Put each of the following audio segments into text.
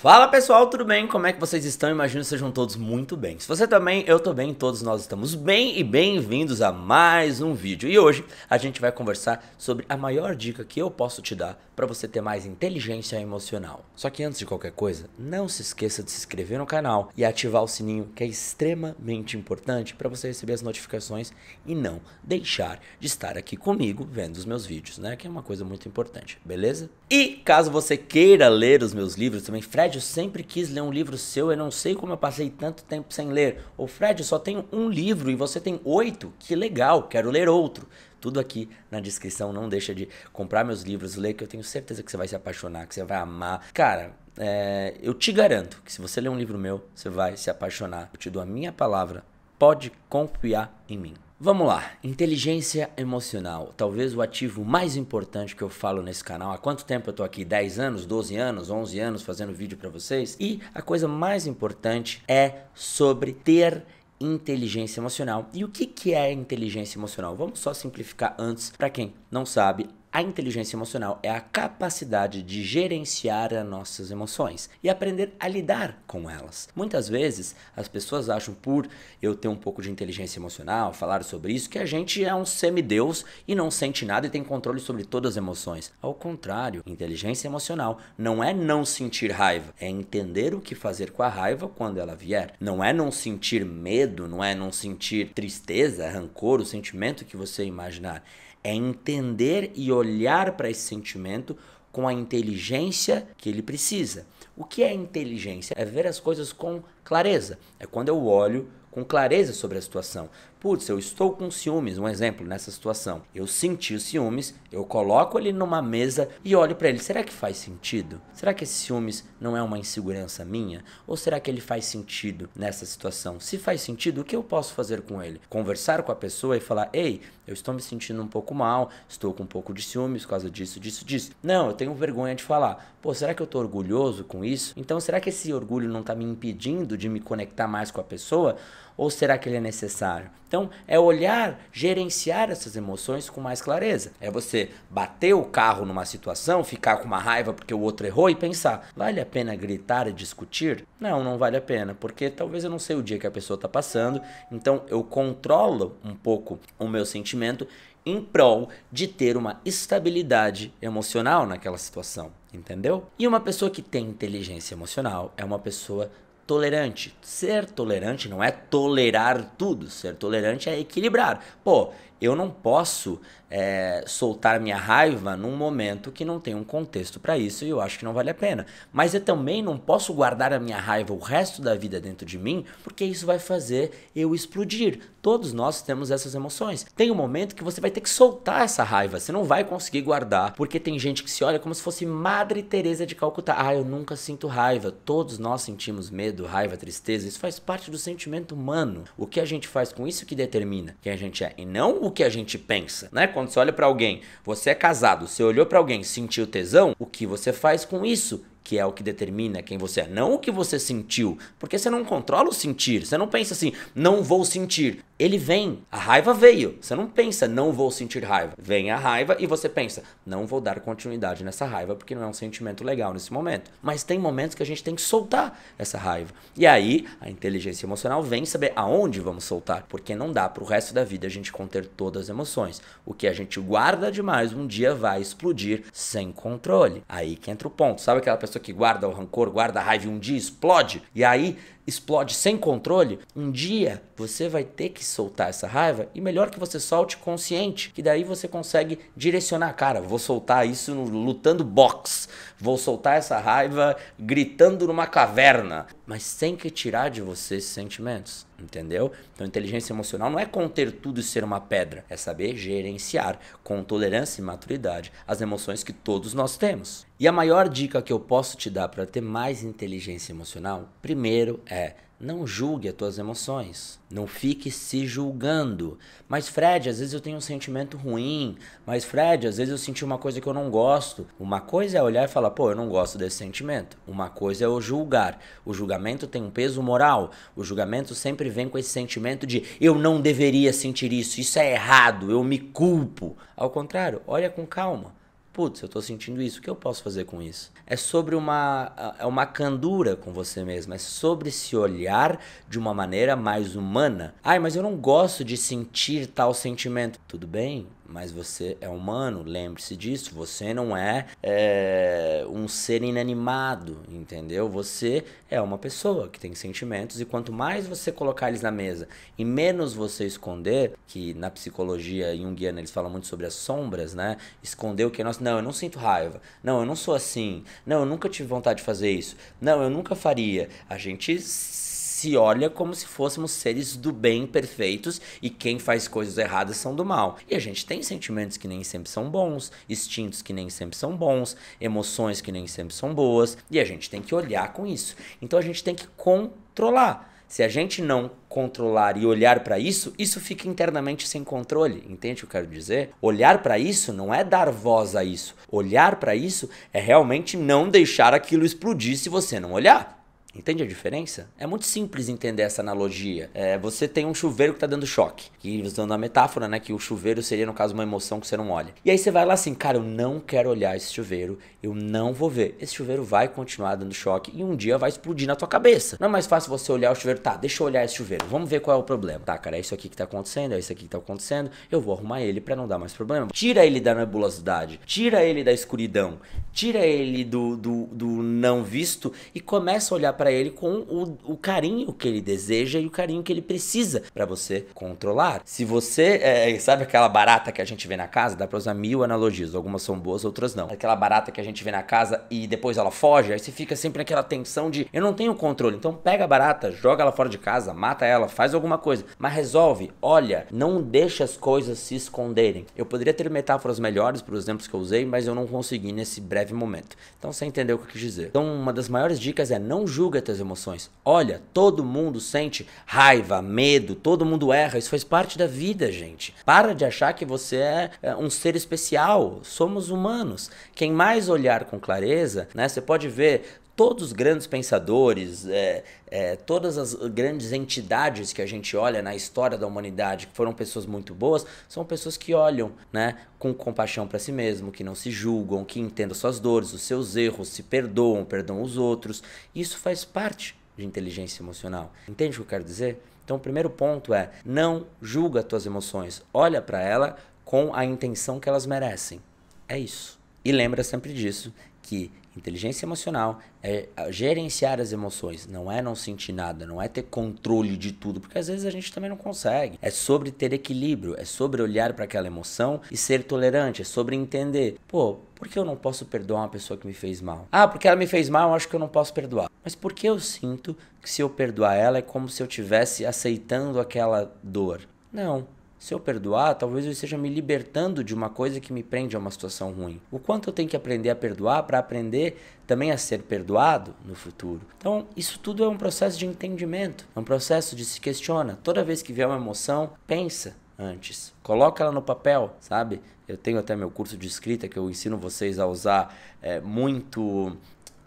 Fala pessoal, tudo bem? Como é que vocês estão? Imagino que sejam todos muito bem. Se você também, eu estou bem, todos nós estamos bem e bem-vindos a mais um vídeo. E hoje a gente vai conversar sobre a maior dica que eu posso te dar para você ter mais inteligência emocional. Só que antes de qualquer coisa, não se esqueça de se inscrever no canal e ativar o sininho, que é extremamente importante para você receber as notificações e não deixar de estar aqui comigo vendo os meus vídeos, né? Que é uma coisa muito importante, beleza? E caso você queira ler os meus livros também, Fred Fred, eu sempre quis ler um livro seu, eu não sei como eu passei tanto tempo sem ler. Ô Fred, eu só tenho um livro e você tem oito, que legal, quero ler outro. Tudo aqui na descrição, não deixa de comprar meus livros, ler, que eu tenho certeza que você vai se apaixonar, que você vai amar. Cara, é, eu te garanto que se você ler um livro meu, você vai se apaixonar. Eu te dou a minha palavra, pode confiar em mim. Vamos lá, inteligência emocional, talvez o ativo mais importante que eu falo nesse canal. Há quanto tempo eu tô aqui? 10 anos, 12 anos, 11 anos fazendo vídeo para vocês? E a coisa mais importante é sobre ter inteligência emocional. E o que, que é inteligência emocional? Vamos só simplificar antes para quem não sabe a inteligência emocional é a capacidade de gerenciar as nossas emoções e aprender a lidar com elas. Muitas vezes as pessoas acham, por eu ter um pouco de inteligência emocional, falar sobre isso, que a gente é um semideus e não sente nada e tem controle sobre todas as emoções. Ao contrário, inteligência emocional não é não sentir raiva, é entender o que fazer com a raiva quando ela vier. Não é não sentir medo, não é não sentir tristeza, rancor, o sentimento que você imaginar. É entender e olhar para esse sentimento com a inteligência que ele precisa. O que é inteligência? É ver as coisas com clareza. É quando eu olho com clareza sobre a situação. Putz, eu estou com ciúmes, um exemplo nessa situação. Eu senti os ciúmes, eu coloco ele numa mesa e olho para ele. Será que faz sentido? Será que esse ciúmes não é uma insegurança minha? Ou será que ele faz sentido nessa situação? Se faz sentido, o que eu posso fazer com ele? Conversar com a pessoa e falar: ei, eu estou me sentindo um pouco mal, estou com um pouco de ciúmes por causa disso, disso, disso. Não, eu tenho vergonha de falar. Pô, será que eu estou orgulhoso com isso? Então, será que esse orgulho não está me impedindo de me conectar mais com a pessoa? ou será que ele é necessário? Então, é olhar, gerenciar essas emoções com mais clareza. É você bater o carro numa situação, ficar com uma raiva porque o outro errou e pensar: vale a pena gritar e discutir? Não, não vale a pena, porque talvez eu não sei o dia que a pessoa está passando, então eu controlo um pouco o meu sentimento em prol de ter uma estabilidade emocional naquela situação, entendeu? E uma pessoa que tem inteligência emocional é uma pessoa tolerante. Ser tolerante não é tolerar tudo, ser tolerante é equilibrar. Pô, eu não posso é, soltar minha raiva num momento que não tem um contexto para isso e eu acho que não vale a pena. Mas eu também não posso guardar a minha raiva o resto da vida dentro de mim, porque isso vai fazer eu explodir. Todos nós temos essas emoções. Tem um momento que você vai ter que soltar essa raiva, você não vai conseguir guardar, porque tem gente que se olha como se fosse Madre Teresa de Calcutá. Ah, eu nunca sinto raiva. Todos nós sentimos medo, raiva, tristeza. Isso faz parte do sentimento humano. O que a gente faz com isso que determina quem a gente é e não o o que a gente pensa, né? Quando você olha para alguém, você é casado, você olhou para alguém, sentiu tesão, o que você faz com isso? que é o que determina quem você é, não o que você sentiu, porque você não controla o sentir. Você não pensa assim, não vou sentir ele vem. A raiva veio. Você não pensa, não vou sentir raiva. Vem a raiva e você pensa, não vou dar continuidade nessa raiva porque não é um sentimento legal nesse momento. Mas tem momentos que a gente tem que soltar essa raiva. E aí a inteligência emocional vem saber aonde vamos soltar, porque não dá para o resto da vida a gente conter todas as emoções. O que a gente guarda demais um dia vai explodir sem controle. Aí que entra o ponto. Sabe aquela pessoa que guarda o rancor, guarda a raiva e um dia explode? E aí explode sem controle, um dia você vai ter que soltar essa raiva e melhor que você solte consciente, que daí você consegue direcionar, cara, vou soltar isso lutando box, vou soltar essa raiva gritando numa caverna mas sem que tirar de você esses sentimentos, entendeu? Então, inteligência emocional não é conter tudo e ser uma pedra, é saber gerenciar com tolerância e maturidade as emoções que todos nós temos. E a maior dica que eu posso te dar para ter mais inteligência emocional, primeiro é não julgue as tuas emoções. Não fique se julgando. Mas, Fred, às vezes eu tenho um sentimento ruim. Mas, Fred, às vezes eu senti uma coisa que eu não gosto. Uma coisa é olhar e falar, pô, eu não gosto desse sentimento. Uma coisa é o julgar. O julgamento tem um peso moral. O julgamento sempre vem com esse sentimento de eu não deveria sentir isso, isso é errado, eu me culpo. Ao contrário, olha com calma putz, eu estou sentindo isso, o que eu posso fazer com isso? É sobre uma, é uma candura com você mesmo, é sobre se olhar de uma maneira mais humana. Ai, mas eu não gosto de sentir tal sentimento. Tudo bem, mas você é humano, lembre-se disso, você não é, é, um ser inanimado, entendeu? Você é uma pessoa que tem sentimentos e quanto mais você colocar eles na mesa e menos você esconder, que na psicologia junguiana eles falam muito sobre as sombras, né? Esconder o que é nós não, eu não sinto raiva. Não, eu não sou assim. Não, eu nunca tive vontade de fazer isso. Não, eu nunca faria. A gente se olha como se fôssemos seres do bem perfeitos e quem faz coisas erradas são do mal. E a gente tem sentimentos que nem sempre são bons, instintos que nem sempre são bons, emoções que nem sempre são boas, e a gente tem que olhar com isso. Então a gente tem que controlar se a gente não controlar e olhar para isso, isso fica internamente sem controle. Entende o que eu quero dizer? Olhar para isso não é dar voz a isso. Olhar para isso é realmente não deixar aquilo explodir se você não olhar. Entende a diferença? É muito simples entender essa analogia. É, você tem um chuveiro que está dando choque. e usando a metáfora, né? Que o chuveiro seria, no caso, uma emoção que você não olha. E aí você vai lá assim, cara, eu não quero olhar esse chuveiro, eu não vou ver. Esse chuveiro vai continuar dando choque e um dia vai explodir na tua cabeça. Não é mais fácil você olhar o chuveiro, tá, deixa eu olhar esse chuveiro, vamos ver qual é o problema. Tá, cara, é isso aqui que está acontecendo, é isso aqui que está acontecendo, eu vou arrumar ele para não dar mais problema. Tira ele da nebulosidade, tira ele da escuridão, tira ele do, do, do não visto e começa a olhar para ele com o, o, carinho que ele deseja e o carinho que ele precisa para você controlar. Se você, é, é, sabe aquela barata que a gente vê na casa, dá para usar mil analogias, algumas são boas, outras não. Aquela barata que a gente vê na casa e depois ela foge, aí você fica sempre naquela tensão de eu não tenho controle, então pega a barata, joga ela fora de casa, mata ela, faz alguma coisa, mas resolve, olha, não deixa as coisas se esconderem. Eu poderia ter metáforas melhores para os exemplos que eu usei, mas eu não consegui nesse breve momento. Então você entendeu o que eu quis dizer. Então uma das maiores dicas é não julgue julga as emoções. Olha, todo mundo sente raiva, medo, todo mundo erra. Isso faz parte da vida, gente. Para de achar que você é, é um ser especial. Somos humanos. Quem mais olhar com clareza, né? Você pode ver todos os grandes pensadores, é, é, todas as grandes entidades que a gente olha na história da humanidade, que foram pessoas muito boas, são pessoas que olham né, com compaixão para si mesmo, que não se julgam, que entendem suas dores, os seus erros, se perdoam, perdoam os outros. Isso faz parte de inteligência emocional. Entende o que eu quero dizer? Então, o primeiro ponto é: não julga tuas emoções, olha para ela com a intenção que elas merecem. É isso. E lembra sempre disso, que inteligência emocional é gerenciar as emoções, não é não sentir nada, não é ter controle de tudo, porque às vezes a gente também não consegue. É sobre ter equilíbrio, é sobre olhar para aquela emoção e ser tolerante, é sobre entender, pô, por que eu não posso perdoar uma pessoa que me fez mal? Ah, porque ela me fez mal, eu acho que eu não posso perdoar. Mas por que eu sinto que se eu perdoar ela é como se eu estivesse aceitando aquela dor? Não, se eu perdoar, talvez eu esteja me libertando de uma coisa que me prende a uma situação ruim. O quanto eu tenho que aprender a perdoar para aprender também a ser perdoado no futuro. Então, isso tudo é um processo de entendimento, é um processo de se questiona. Toda vez que vier uma emoção, pensa antes. Coloca ela no papel, sabe? Eu tenho até meu curso de escrita que eu ensino vocês a usar é, muito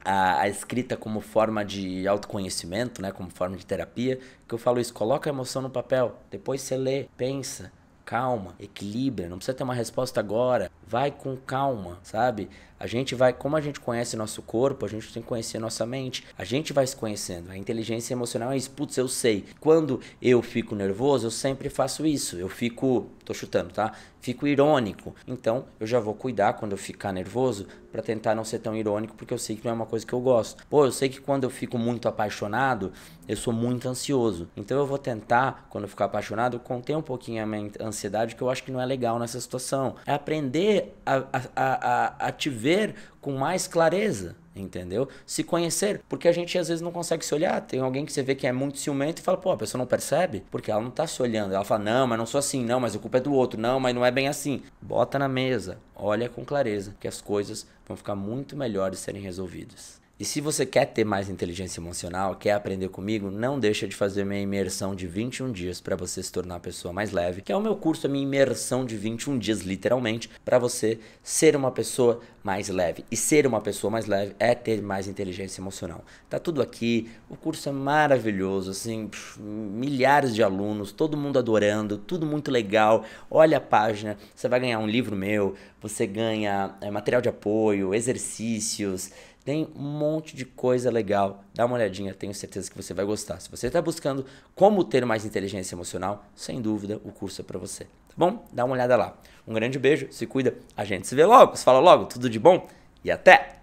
a, a, escrita como forma de autoconhecimento, né, como forma de terapia, que eu falo isso, coloca a emoção no papel, depois você lê, pensa, calma, equilibra, não precisa ter uma resposta agora, vai com calma, sabe? A gente vai, como a gente conhece nosso corpo, a gente tem que conhecer nossa mente. A gente vai se conhecendo. A inteligência emocional é isso. Putz, eu sei. Quando eu fico nervoso, eu sempre faço isso. Eu fico, tô chutando, tá? Fico irônico. Então, eu já vou cuidar quando eu ficar nervoso para tentar não ser tão irônico, porque eu sei que não é uma coisa que eu gosto. Pô, eu sei que quando eu fico muito apaixonado, eu sou muito ansioso. Então, eu vou tentar, quando eu ficar apaixonado, conter um pouquinho a minha ansiedade, que eu acho que não é legal nessa situação. É aprender a, a, a, a viver com mais clareza, entendeu? Se conhecer, porque a gente às vezes não consegue se olhar. Tem alguém que você vê que é muito ciumento e fala, pô, a pessoa não percebe, porque ela não tá se olhando. Ela fala, não, mas não sou assim, não, mas a culpa é do outro, não, mas não é bem assim. Bota na mesa, olha com clareza, que as coisas vão ficar muito melhores serem resolvidas. E se você quer ter mais inteligência emocional, quer aprender comigo, não deixa de fazer minha imersão de 21 dias para você se tornar a pessoa mais leve, que é o meu curso, a minha imersão de 21 dias, literalmente, para você ser uma pessoa mais leve. E ser uma pessoa mais leve é ter mais inteligência emocional. Tá tudo aqui, o curso é maravilhoso, assim, milhares de alunos, todo mundo adorando, tudo muito legal. Olha a página, você vai ganhar um livro meu, você ganha é, material de apoio, exercícios tem um monte de coisa legal. Dá uma olhadinha, tenho certeza que você vai gostar. Se você está buscando como ter mais inteligência emocional, sem dúvida o curso é para você. Tá bom? Dá uma olhada lá. Um grande beijo, se cuida. A gente se vê logo, se fala logo. Tudo de bom e até!